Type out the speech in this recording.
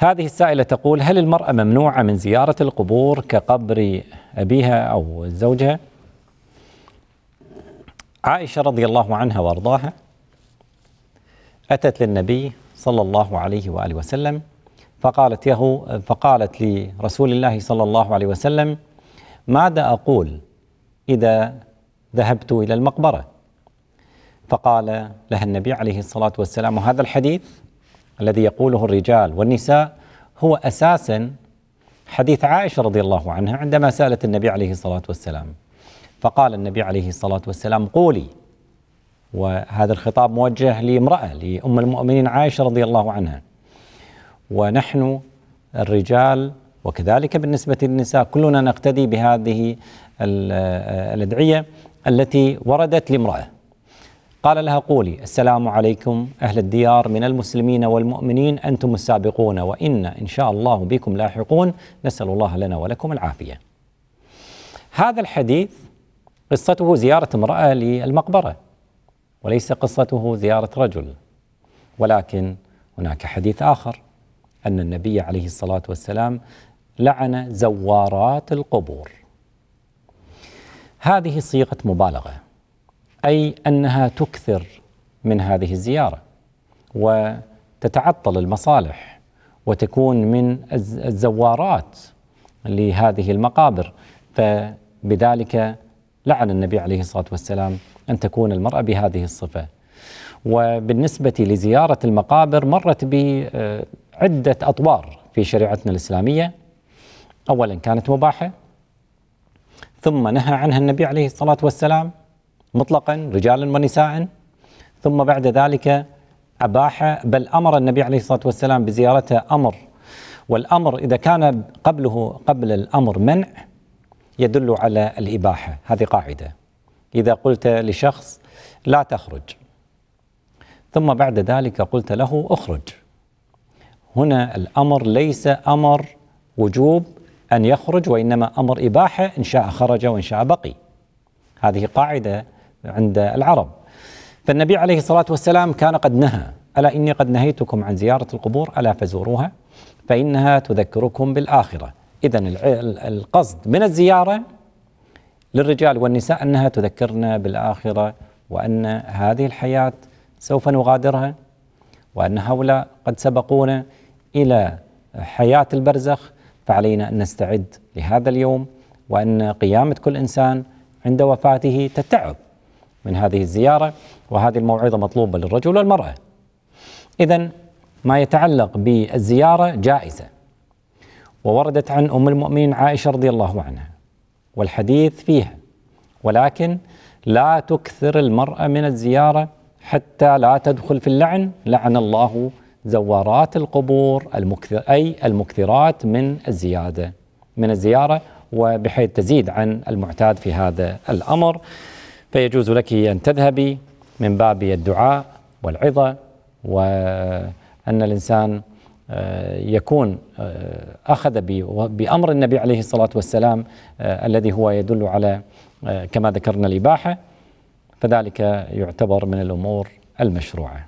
هذه السائلة تقول هل المرأة ممنوعة من زيارة القبور كقبر أبيها أو زوجها عائشة رضي الله عنها وأرضاها أتت للنبي صلى الله عليه وآله وسلم فقالت له فقالت لرسول الله صلى الله عليه وسلم ماذا أقول إذا ذهبت إلى المقبرة فقال لها النبي عليه الصلاة والسلام هذا الحديث الذي يقوله الرجال والنساء هو اساسا حديث عائشه رضي الله عنها عندما سالت النبي عليه الصلاه والسلام فقال النبي عليه الصلاه والسلام قولي وهذا الخطاب موجه لامراه لام المؤمنين عائشه رضي الله عنها ونحن الرجال وكذلك بالنسبه للنساء كلنا نقتدي بهذه الادعيه التي وردت لامراه قال لها قولي السلام عليكم أهل الديار من المسلمين والمؤمنين أنتم السابقون وإنا إن شاء الله بكم لاحقون نسأل الله لنا ولكم العافية هذا الحديث قصته زيارة امرأة للمقبرة وليس قصته زيارة رجل ولكن هناك حديث آخر أن النبي عليه الصلاة والسلام لعن زوارات القبور هذه صيغة مبالغة أي أنها تكثر من هذه الزيارة وتتعطل المصالح وتكون من الزوارات لهذه المقابر فبذلك لعن النبي عليه الصلاة والسلام أن تكون المرأة بهذه الصفة وبالنسبة لزيارة المقابر مرت بعدة آه، أطوار في شريعتنا الإسلامية أولا كانت مباحة ثم نهى عنها النبي عليه الصلاة والسلام مطلقا رجالا ونساء ثم بعد ذلك أباح بل أمر النبي عليه الصلاة والسلام بزيارته أمر والأمر إذا كان قبله قبل الأمر منع يدل على الإباحة هذه قاعدة إذا قلت لشخص لا تخرج ثم بعد ذلك قلت له اخرج هنا الأمر ليس أمر وجوب أن يخرج وإنما أمر إباحة إن شاء خرج وإن شاء بقي هذه قاعدة عند العرب فالنبي عليه الصلاة والسلام كان قد نهى ألا إني قد نهيتكم عن زيارة القبور ألا فزوروها فإنها تذكركم بالآخرة إذا القصد من الزيارة للرجال والنساء أنها تذكرنا بالآخرة وأن هذه الحياة سوف نغادرها وأن هؤلاء قد سبقونا إلى حياة البرزخ فعلينا أن نستعد لهذا اليوم وأن قيامة كل إنسان عند وفاته تتعب من هذه الزيارة وهذه الموعظة مطلوبة للرجل والمرأة إذا ما يتعلق بالزيارة جائزة ووردت عن أم المؤمنين عائشة رضي الله عنها والحديث فيها ولكن لا تكثر المرأة من الزيارة حتى لا تدخل في اللعن لعن الله زوارات القبور المكثر أي المكثرات من الزيادة من الزيارة وبحيث تزيد عن المعتاد في هذا الأمر فيجوز لك أن تذهبي من باب الدعاء والعظة وأن الإنسان آه، يكون آه، أخذ بأمر النبي عليه الصلاة والسلام آه، الذي هو يدل على كما ذكرنا الإباحة فذلك يعتبر من الأمور المشروعه